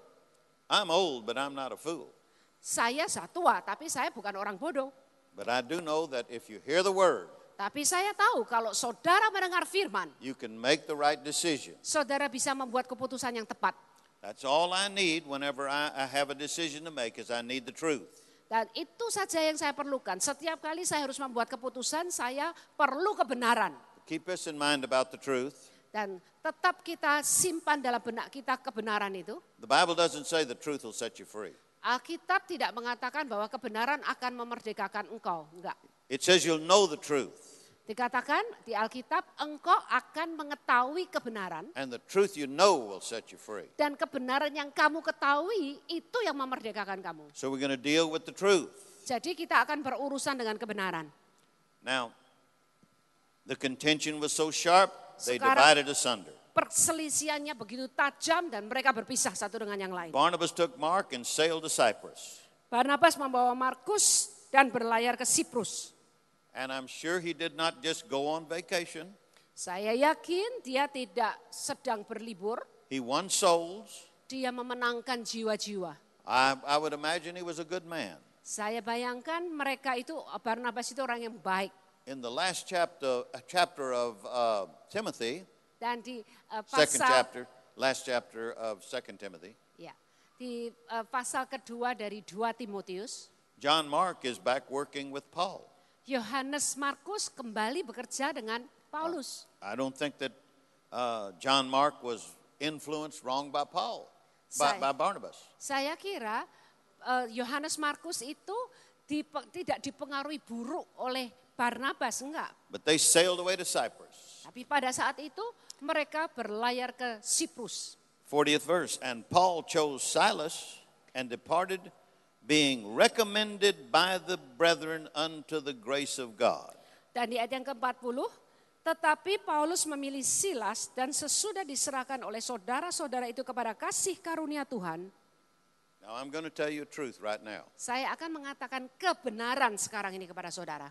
I'm old, but I'm not a fool.
Saya tua, tapi saya bukan orang bodoh.
But I do know that if you hear the word,
tapi saya tahu kalau saudara mendengar firman,
you can make the right decision.
Saudara bisa membuat keputusan yang tepat.
That's all I need whenever I, I have a decision to make is I need the truth.
Dan itu saja yang saya perlukan. Setiap kali saya harus membuat keputusan, saya perlu kebenaran.
Keep this in mind about the truth.
Dan tetap kita simpan dalam benak kita kebenaran itu.
The Bible doesn't say the truth will set you free.
Alkitab tidak mengatakan bahwa kebenaran akan memerdekakan engkau, enggak.
It says you'll know the truth.
Dikatakan di Alkitab, engkau akan mengetahui kebenaran.
And the truth you know will set you free.
Dan kebenaran yang kamu ketahui itu yang memerdekakan kamu.
So we're going to deal with the truth.
Jadi kita akan berurusan dengan kebenaran.
Now, the contention was so sharp, they Sekarang, divided asunder.
Perselisihannya begitu tajam dan mereka berpisah satu dengan yang lain.
Barnabas took Mark and sailed to Cyprus.
Barnabas membawa Markus dan berlayar ke Siprus.
And I'm sure he did not just go on vacation.
Saya yakin dia tidak sedang berlibur.
He won souls.
Dia memenangkan jiwa-jiwa.
I, I would imagine he was a good man.
Saya bayangkan mereka itu Barnabas itu orang yang baik.
In the last chapter uh, chapter of uh, Timothy.
Dan di uh, pasal second chapter
last chapter of second Timothy. Ya.
Di uh, pasal kedua dari 2 Timotius.
John Mark is back working with Paul.
Yohanes Markus kembali bekerja dengan Paulus.
I don't think that uh, John Mark was influenced wrong by Paul, by, saya, by Barnabas.
Saya kira Yohanes uh, Markus itu dip, tidak dipengaruhi buruk oleh Barnabas, enggak.
But they sailed away to Cyprus.
Tapi pada saat itu mereka berlayar ke Siprus.
40th verse, and Paul chose Silas and departed being recommended by the brethren unto the grace of God.
Dan di ayat yang ke-40, tetapi Paulus memilih Silas dan sesudah diserahkan oleh saudara-saudara itu kepada kasih karunia Tuhan.
Now I'm going to tell you truth right now.
Saya akan mengatakan kebenaran sekarang ini kepada saudara.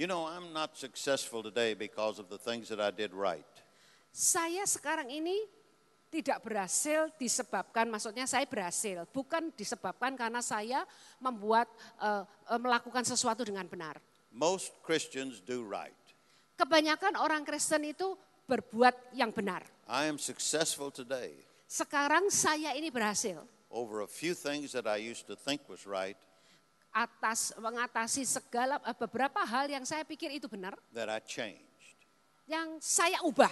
You know, I'm not successful today because of the things that I did right.
Saya sekarang ini tidak berhasil disebabkan maksudnya saya berhasil bukan disebabkan karena saya membuat uh, melakukan sesuatu dengan
benar. Most Christians do right.
Kebanyakan orang Kristen itu berbuat yang benar.
I am successful today.
Sekarang saya ini berhasil.
Over a few things that I used to think was right.
Atas mengatasi segala eh, beberapa hal yang saya pikir itu benar. Yang saya ubah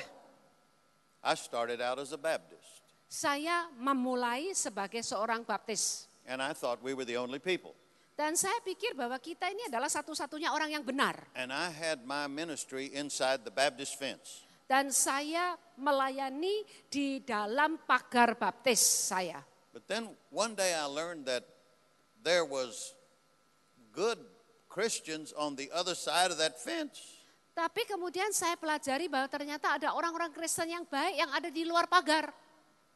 I started out as a Baptist.
Saya memulai sebagai
seorang baptis. And I thought we were the only people.
Dan saya pikir bahwa kita ini adalah satu-satunya orang yang
benar. And I had my ministry inside the Baptist fence.
Dan saya melayani di dalam pagar baptis saya.
But then one day I learned that there was good Christians on the other side of that fence.
Tapi kemudian saya pelajari bahwa ternyata ada orang-orang Kristen yang baik yang ada di luar pagar.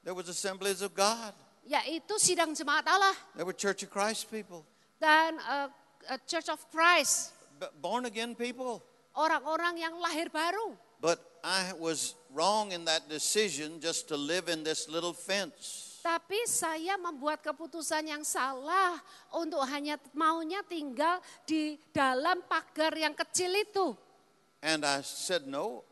There was assemblies of God.
Yaitu sidang jemaat Allah.
There were Church of Christ people.
Dan uh, eh, a eh, Church of Christ.
Born again people.
Orang-orang yang lahir baru.
But I was wrong in that decision just to live in this little fence.
Tapi saya membuat keputusan yang salah untuk hanya maunya tinggal di dalam pagar yang kecil itu.
And I said, no,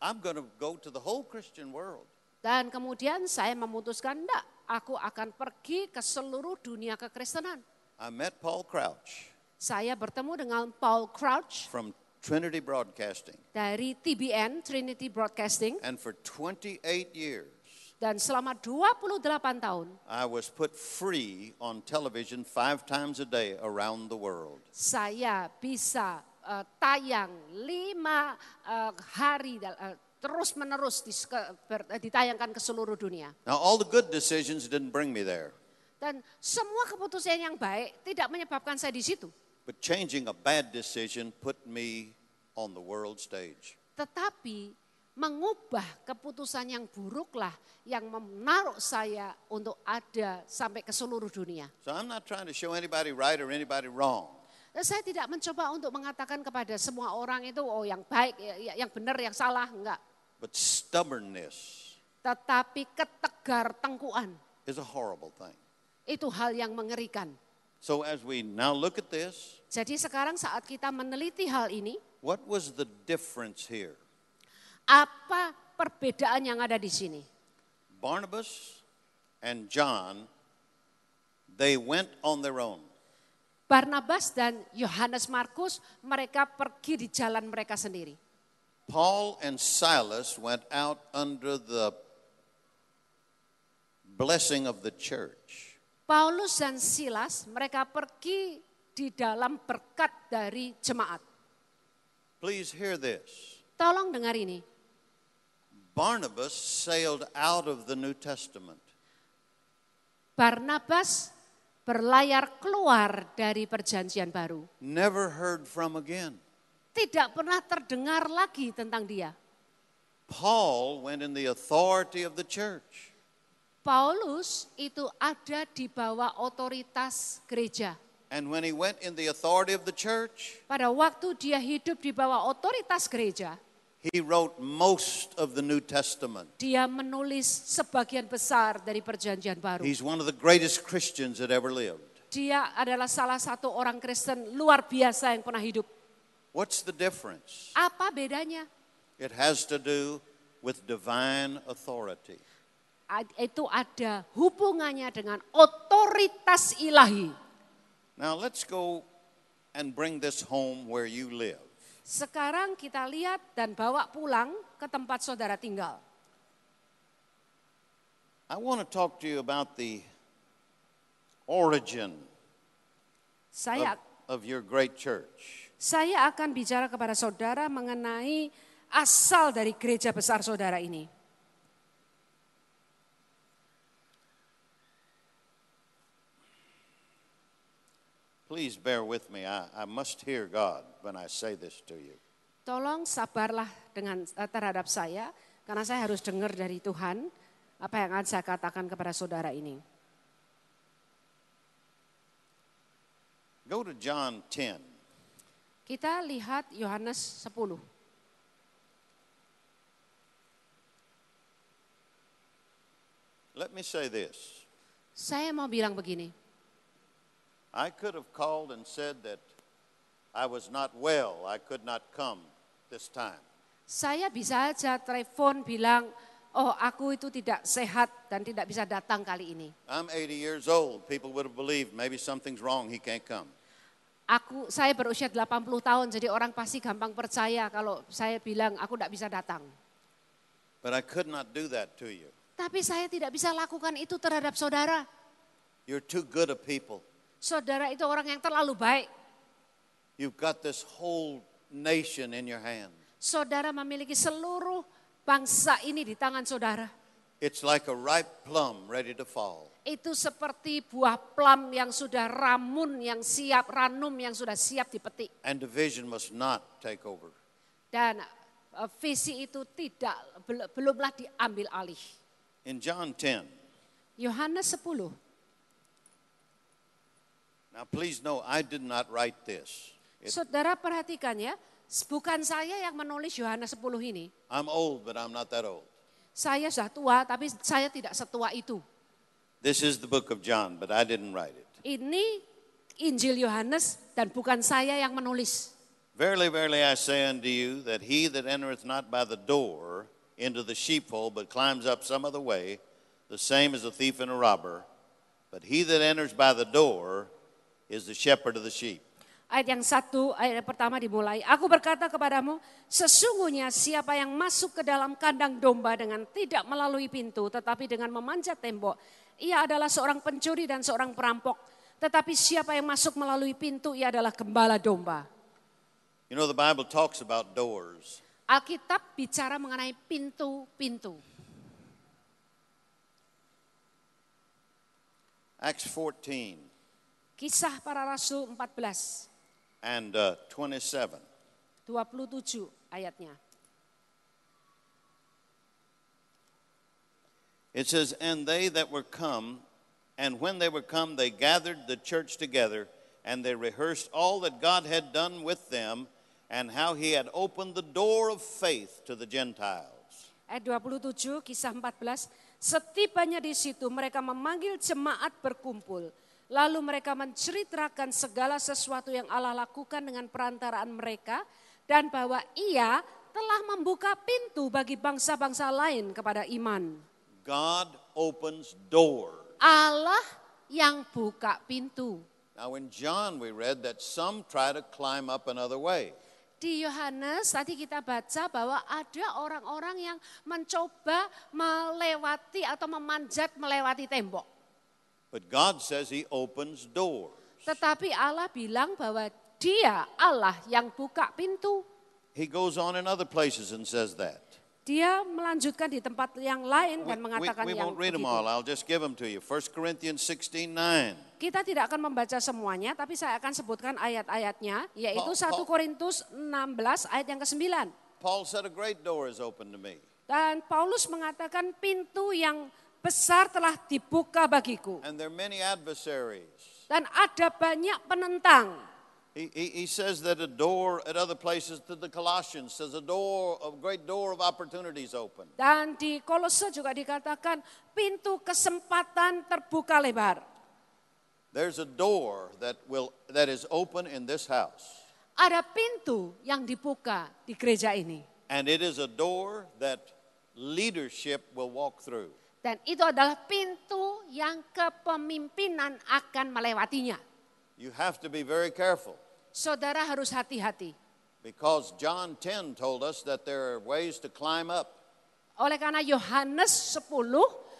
I'm going to go to the whole Christian world.
Dan kemudian saya memutuskan, enggak, aku akan pergi
ke seluruh dunia kekristenan. I met Paul Crouch.
Saya bertemu dengan Paul Crouch.
From Trinity Broadcasting.
Dari TBN, Trinity Broadcasting.
And for 28 years.
Dan selama 28 tahun,
I was put free on television five times a day around the world.
Saya bisa uh, tayang lima uh, hari uh, eh, terus menerus dis, ber, uh, ditayangkan ke seluruh dunia.
Now all the good decisions didn't bring me there.
Dan semua keputusan yang baik tidak menyebabkan saya di situ.
But changing a bad decision put me on the world stage.
Tetapi mengubah keputusan yang buruklah yang menaruh saya untuk ada sampai ke seluruh dunia.
So I'm not trying to show anybody right or anybody wrong.
Eh, saya tidak mencoba untuk mengatakan kepada semua orang itu oh yang baik, ya, ya, yang benar, yang salah, enggak.
But stubbornness.
Tetapi ketegar tengkuan.
Is a horrible thing.
Itu hal yang mengerikan.
So as we now look at this,
jadi sekarang saat kita meneliti hal ini,
what was the difference here?
Apa perbedaan yang ada di sini?
Barnabas and John, they went on their own.
Barnabas dan Yohanes Markus mereka pergi di jalan mereka sendiri.
Paul and Silas went out under the blessing of the church.
Paulus dan Silas mereka pergi di dalam berkat dari jemaat.
Please hear this.
Tolong dengar ini.
Barnabas sailed out of the New Testament.
Barnabas berlayar keluar dari perjanjian baru.
Never heard from again.
Tidak pernah terdengar lagi tentang dia.
Paul went in the authority of the church.
Paulus itu ada di bawah otoritas gereja.
And when he went in the authority of the church,
pada waktu dia hidup di bawah otoritas gereja,
He wrote most of the New Testament.
Dia menulis sebagian besar dari Perjanjian Baru. He's
one of the greatest Christians that ever lived.
Dia adalah salah satu orang Kristen luar biasa yang pernah hidup.
What's the difference?
Apa bedanya?
It has to do with divine authority.
Itu ada hubungannya dengan otoritas ilahi.
Now let's go and bring this home where you live.
Sekarang kita lihat dan bawa pulang ke tempat saudara tinggal.
I want to talk to you about the origin saya, of, of your great church.
Saya akan bicara kepada saudara mengenai asal dari gereja besar saudara ini.
Please bear with me. I, I must hear God when I say this to you.
Tolong sabarlah dengan eh, terhadap saya karena saya harus dengar dari Tuhan apa yang akan saya katakan kepada saudara ini.
Go to John 10.
Kita lihat Yohanes 10.
Let me say this.
Saya mau bilang begini.
I could have called and said that I was not well, I could not come this time.
Saya bisa aja telepon bilang, oh aku itu tidak sehat dan tidak bisa datang kali ini.
I'm 80 years old. People would have believed maybe something's wrong, he can't come.
Aku saya berusia 80 tahun jadi orang pasti gampang percaya kalau saya bilang aku tidak bisa datang.
But I could not do that to you.
Tapi saya tidak bisa lakukan itu terhadap saudara.
You're too good a people.
Saudara itu orang yang terlalu baik.
You've got this whole nation in your hand.
Saudara memiliki seluruh bangsa ini di tangan saudara.
It's like a ripe plum ready to fall.
Itu seperti buah plum yang sudah ramun, yang siap ranum, yang sudah siap dipetik.
And the vision must not take over.
Dan e, visi itu tidak belumlah diambil alih.
In John 10.
Yohanes 10.
Now please know, I did not write this. It,
Saudara perhatikan ya, bukan saya yang menulis Yohanes 10 ini.
I'm old, but I'm not that old.
Saya sudah tua, tapi saya tidak setua itu.
This is the book of John, but I didn't write it.
Ini Injil Yohanes dan bukan saya yang menulis.
Verily, verily I say unto you that he that entereth not by the door into the sheepfold but climbs up some other way, the same is a thief and a robber. But he that enters by the door is the shepherd of the sheep.
Ayat yang satu, ayat yang pertama dimulai. Aku berkata kepadamu, sesungguhnya siapa yang masuk ke dalam kandang domba dengan tidak melalui pintu, tetapi dengan memanjat tembok, ia adalah seorang pencuri dan seorang perampok. Tetapi siapa yang masuk melalui pintu, ia adalah gembala domba.
You know the Bible talks about doors.
Alkitab bicara mengenai pintu-pintu.
Acts 14.
Kisah para Rasul 14.
And uh, 27.
27 ayatnya.
It says, And they that were come, and when they were come, they gathered the church together, and they rehearsed all that God had done with them, and how he had opened the door of faith to the Gentiles.
Eh, Ayat 27, kisah 14. Setibanya di situ mereka memanggil jemaat berkumpul Lalu mereka menceritakan segala sesuatu yang Allah lakukan dengan perantaraan mereka dan bahwa ia telah membuka pintu bagi bangsa-bangsa lain kepada iman.
God opens door.
Allah yang buka pintu.
Now in John we read that some try to climb up another way.
Di Yohanes tadi kita baca bahwa ada orang-orang yang mencoba melewati atau memanjat melewati tembok.
But God says he opens doors.
Tetapi Allah bilang bahwa dia Allah yang buka pintu.
He goes on in other places and says that.
Dia melanjutkan di tempat yang lain dan mengatakan we, we, we yang read them all.
I'll just give them to you. 1 Corinthians 16:9.
Kita tidak akan membaca semuanya, tapi saya akan sebutkan ayat-ayatnya, yaitu Paul, 1 Korintus 16 ayat yang ke-9.
Paul said a great door is open to me.
Dan Paulus
mengatakan pintu yang besar telah dibuka bagiku. And there are many adversaries. Dan ada banyak penentang. He, he, he says that a door at other places to the Colossians says a door, a great door of opportunities open.
Dan di Kolose juga dikatakan pintu kesempatan terbuka lebar.
There's a door that will that is open in this house.
Ada pintu yang dibuka di gereja ini.
And it is a door that leadership will walk through.
Dan itu adalah pintu yang kepemimpinan akan melewatinya.
You have to be very careful.
Saudara harus hati-hati.
Because John 10 told us that there are ways to climb up.
Oleh karena Yohanes 10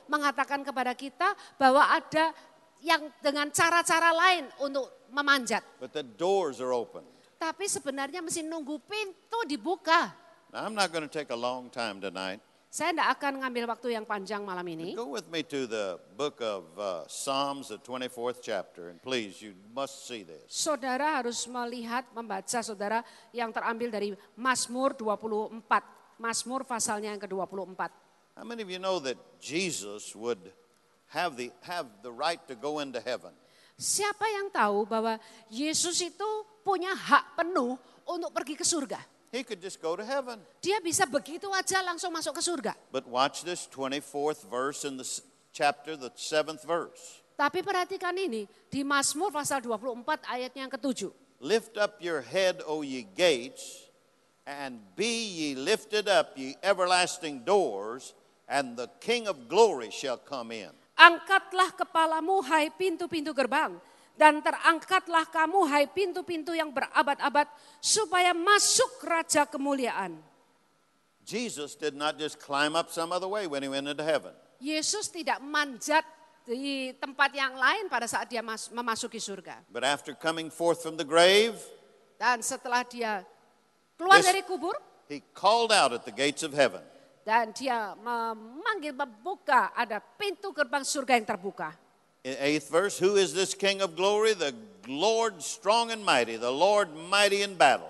mengatakan kepada kita bahwa ada yang dengan cara-cara lain untuk memanjat.
But the doors are open.
Tapi sebenarnya mesti nunggu pintu dibuka.
Now, I'm not going to take a long time tonight.
Saya tidak akan ngambil waktu yang panjang malam ini. Go with
me to the book of uh, Psalms, the 24th chapter, and please, you must see this.
Saudara harus melihat, membaca saudara yang terambil dari Mazmur 24. Mazmur pasalnya yang ke-24.
How many of you know that Jesus would have the, have the right to go into heaven?
Siapa yang tahu bahwa Yesus itu punya hak penuh untuk pergi ke surga? He could just go to heaven. Dia bisa begitu aja langsung masuk ke surga.
But watch this 24th verse in the chapter, the 7th verse.
Tapi perhatikan ini di Mazmur pasal 24 ayatnya yang ketujuh.
Lift up your head, O ye gates, and be ye lifted up, ye everlasting doors, and the King of glory shall come in.
Angkatlah kepalamu, hai pintu-pintu gerbang, dan terangkatlah kamu hai pintu-pintu yang berabad-abad supaya masuk raja kemuliaan. Yesus tidak manjat di tempat yang lain pada saat dia memasuki surga.
But after coming forth from the grave,
dan setelah dia keluar this, dari kubur,
he called out at the gates of heaven.
Dan dia memanggil membuka ada pintu gerbang surga yang terbuka
eighth verse, Who is this King of glory? The Lord strong and mighty, the Lord mighty in battle.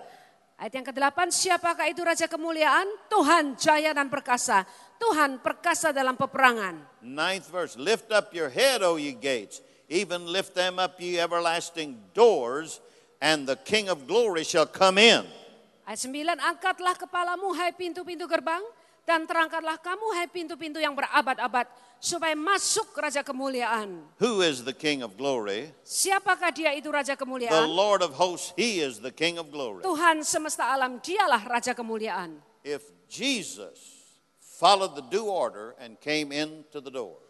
Ayat yang kedelapan siapakah itu Raja Kemuliaan? Tuhan jaya dan perkasa. Tuhan perkasa dalam peperangan.
Ninth verse, lift up your head, O ye gates, even lift them up, ye everlasting doors, and the King of glory shall come in.
Ayat sembilan angkatlah kepalamu, hai pintu-pintu gerbang, dan terangkatlah kamu, hai pintu-pintu yang berabad-abad supaya masuk raja kemuliaan.
Who is the king of glory?
Siapakah dia itu raja kemuliaan? The
Lord of hosts, he is the king of glory.
Tuhan semesta alam, dialah raja kemuliaan.
If Jesus followed the due order and came into the door.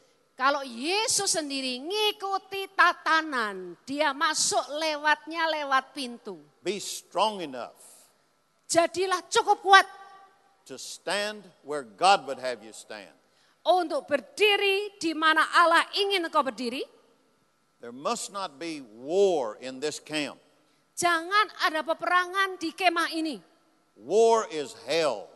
Kalau Yesus sendiri ngikuti tatanan, dia masuk lewatnya lewat pintu.
Be strong enough.
Jadilah cukup kuat.
To stand where God would have you stand.
Oh, untuk berdiri di mana Allah ingin engkau berdiri.
There must not be war in this camp.
Jangan ada peperangan di kemah ini.
War is hell.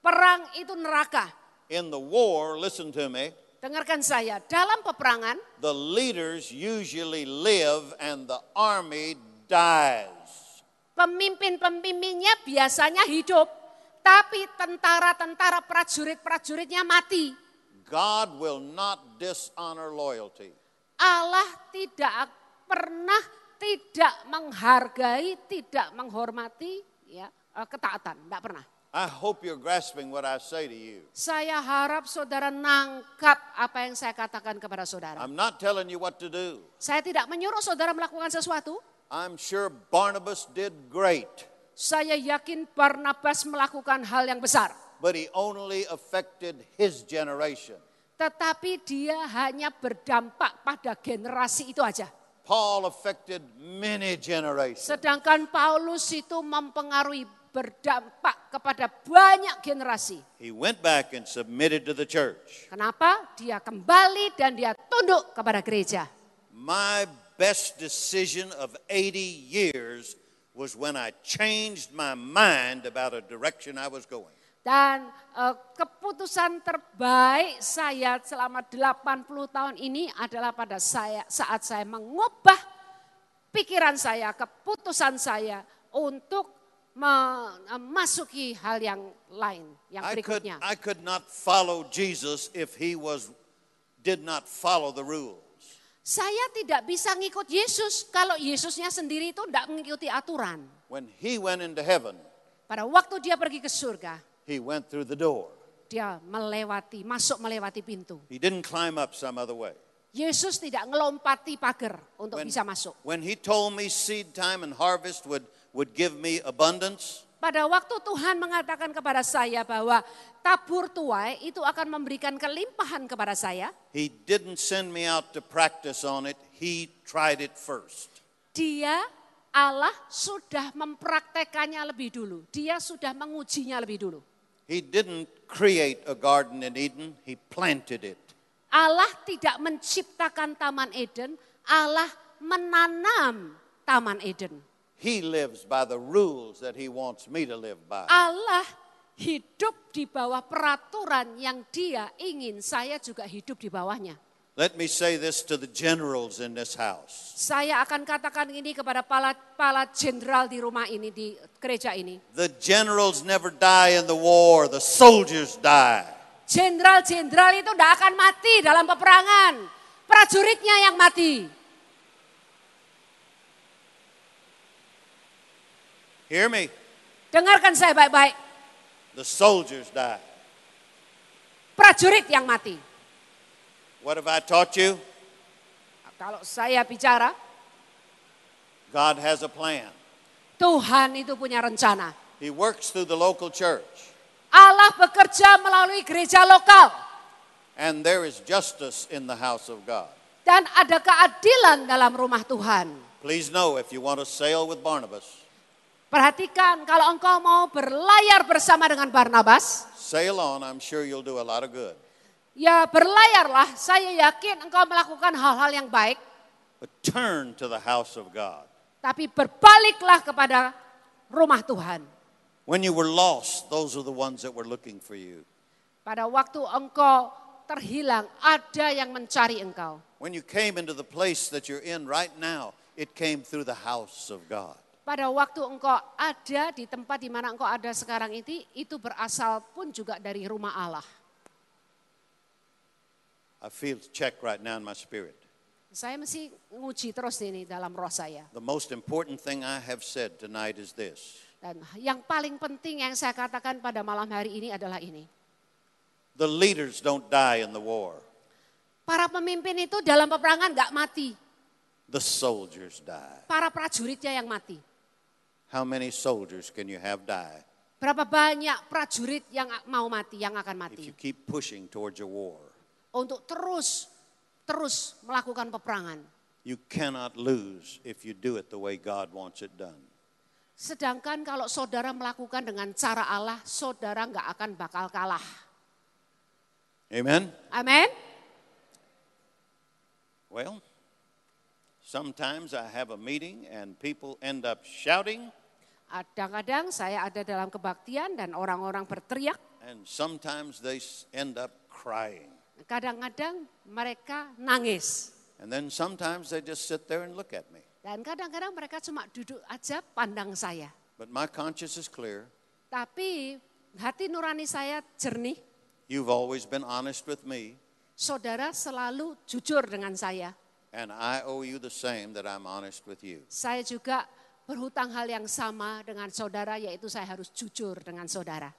Perang itu neraka.
In the war, listen to me.
Dengarkan saya, dalam peperangan,
the leaders usually live and the army dies.
Pemimpin-pemimpinnya biasanya hidup, tapi tentara-tentara prajurit-prajuritnya mati.
God will not dishonor loyalty.
Allah tidak pernah tidak menghargai, tidak menghormati ya eh, ketaatan, tidak pernah.
I hope you're grasping what I say to you.
Saya harap saudara nangkap apa yang saya katakan kepada saudara. I'm
not telling you what to do.
Saya tidak menyuruh saudara melakukan sesuatu.
I'm sure Barnabas did great.
Saya yakin Barnabas melakukan hal yang besar
but he only affected his generation.
Tetapi dia hanya berdampak pada generasi itu
aja. Paul affected many generations.
Sedangkan Paulus itu mempengaruhi berdampak kepada banyak generasi.
He went back and submitted to the church.
Kenapa? Dia kembali dan dia tunduk kepada gereja.
My best decision of 80 years was when I changed my mind about a direction I was going.
Dan eh, keputusan terbaik saya selama 80 tahun ini adalah pada saya saat saya mengubah pikiran saya, keputusan saya untuk memasuki hal yang lain yang berikutnya.
I could, I could not follow Jesus if he was did not follow the rules.
Saya tidak bisa ngikut Yesus kalau Yesusnya sendiri itu tidak mengikuti aturan.
When he went into heaven,
pada waktu dia pergi ke surga,
He went through the door.
Dia melewati, masuk melewati pintu.
He didn't climb up some other way.
Yesus tidak ngelompati pagar untuk when, bisa masuk.
When he told me seed time and harvest would would give me abundance.
Pada waktu Tuhan mengatakan kepada saya bahwa tabur tuai itu akan memberikan kelimpahan kepada saya.
He didn't send me out to practice on it. He tried it first.
Dia Allah sudah mempraktekannya lebih dulu. Dia sudah mengujinya lebih dulu.
He didn't create a garden in Eden, he planted it.
Allah tidak menciptakan taman Eden, Allah menanam taman Eden.
He lives by the rules that he wants me to live by.
Allah hidup di bawah peraturan yang dia ingin saya juga hidup di bawahnya.
Let me say this to the generals in this house.
Saya akan katakan ini kepada para jenderal di rumah ini di gereja ini.
The generals never die in the war, the soldiers die.
Jenderal-jenderal itu tidak akan mati dalam peperangan. Prajuritnya yang mati. Hear me. Dengarkan saya baik-baik.
The soldiers die.
Prajurit yang mati.
What have I taught you?
Kalau saya bicara,
God has a plan.
Tuhan itu punya
rencana. He works through the local church.
Allah bekerja melalui gereja lokal.
And there is justice in the house of God.
Dan ada keadilan dalam rumah Tuhan.
Please know if you want to sail with Barnabas.
Perhatikan kalau engkau mau berlayar bersama dengan Barnabas.
Sail on, I'm sure you'll do a lot of good.
Ya berlayarlah, saya yakin engkau melakukan hal-hal yang baik.
But turn to the house of God.
Tapi berbaliklah kepada rumah Tuhan.
When you were lost, those are the ones that were looking for you.
Pada waktu engkau terhilang, ada yang mencari engkau.
When you came into the place that you're in right now, it came through the house of God.
Pada waktu engkau ada di tempat di mana engkau ada sekarang ini, itu berasal pun juga dari rumah Allah.
I feel check right now in my spirit.
Saya masih nguci terus ini dalam roh saya.
The most important thing I have said tonight is this.
Dan yang paling penting yang saya katakan pada malam hari ini adalah ini.
The leaders don't die in the war.
Para pemimpin itu dalam peperangan nggak mati.
The soldiers die.
Para prajuritnya yang mati.
How many soldiers can you have die?
Berapa banyak prajurit yang mau mati, yang akan mati?
If you keep pushing towards a war
untuk terus terus melakukan peperangan.
You cannot lose if you do it the way God wants it done.
Sedangkan kalau saudara melakukan dengan cara Allah, saudara nggak akan bakal kalah. Amen. Amen.
Well, sometimes I have a meeting and people end up shouting.
Kadang-kadang saya ada dalam kebaktian dan orang-orang berteriak.
And sometimes they end up crying.
Kadang-kadang mereka
nangis. And then sometimes they just sit there and look at me.
Dan kadang-kadang mereka cuma duduk aja pandang saya.
But my conscience is clear.
Tapi hati nurani saya jernih.
You've always been honest with me.
Saudara selalu jujur dengan saya.
And I owe you the same that I'm honest with you.
Saya juga berhutang hal yang sama dengan saudara yaitu saya harus jujur dengan saudara.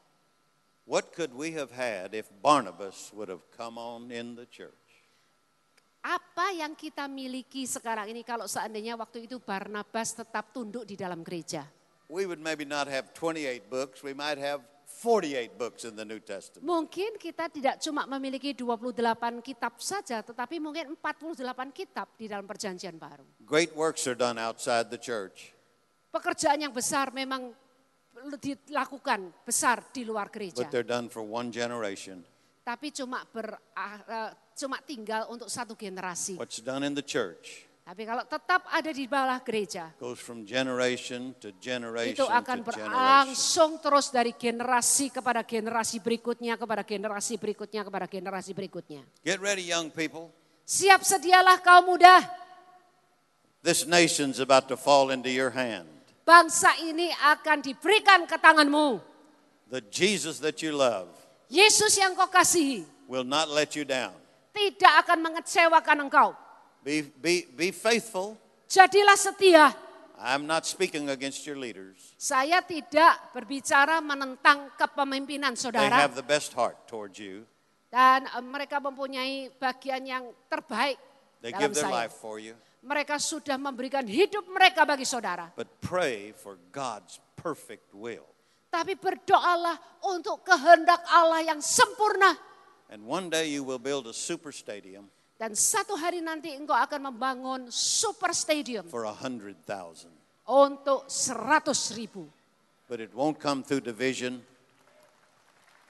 What could we have had if Barnabas would have come on in the church?
Apa yang kita miliki sekarang ini kalau seandainya waktu itu Barnabas tetap tunduk di dalam gereja?
We would maybe not have 28 books, we might have 48 books in the New Testament.
Mungkin kita tidak cuma memiliki 28 kitab saja, tetapi mungkin 48 kitab di dalam perjanjian baru.
Great works are done outside the church.
Pekerjaan yang besar memang dilakukan besar di luar gereja. But they're
done for one generation.
Tapi cuma ber, uh, cuma tinggal untuk satu generasi.
What's done in the church?
Tapi kalau tetap ada di bawah gereja,
goes from generation to generation itu akan
berlangsung terus dari generasi kepada generasi berikutnya, kepada generasi berikutnya, kepada generasi berikutnya.
Get ready, young people.
Siap sedialah kaum muda.
This nation's about to fall into your hands
bangsa ini akan diberikan ke tanganmu.
The Jesus that you love
Yesus yang kau kasihi
will not let you down.
Tidak akan mengecewakan engkau.
Be, be, be faithful.
Jadilah setia.
I'm not speaking against your leaders.
Saya tidak berbicara menentang kepemimpinan saudara. They have
the best heart towards you.
Dan eh, mereka mempunyai bagian yang terbaik
They dalam give their saya. life for you.
Mereka sudah memberikan hidup mereka bagi saudara.
But pray for God's perfect will.
Tapi berdoalah untuk kehendak Allah yang sempurna.
And one day you will build a super stadium.
Dan satu hari nanti engkau akan membangun super stadium.
For a hundred thousand.
Untuk seratus ribu.
But it won't come through division.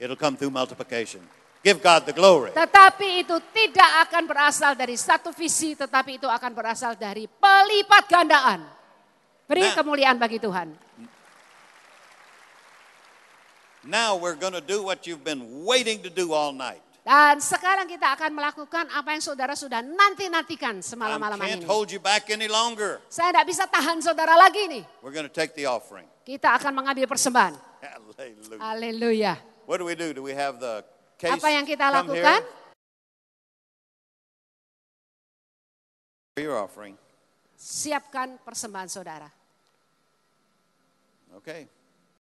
It'll come through multiplication. Give God the glory.
Tetapi itu tidak akan berasal dari satu visi, tetapi itu akan berasal dari pelipat gandaan. Beri now, nah. kemuliaan bagi Tuhan.
Now we're going to do what you've been waiting to do all night.
Dan sekarang kita akan melakukan apa yang saudara sudah nanti-nantikan semalam-malam ini. Hold
you back any longer.
Saya tidak bisa tahan saudara lagi nih.
We're going to take the offering.
Kita akan mengambil persembahan.
Hallelujah.
Hallelujah.
What do we do? Do we have the Case, Apa yang kita lakukan?
Siapkan persembahan saudara.
Okay.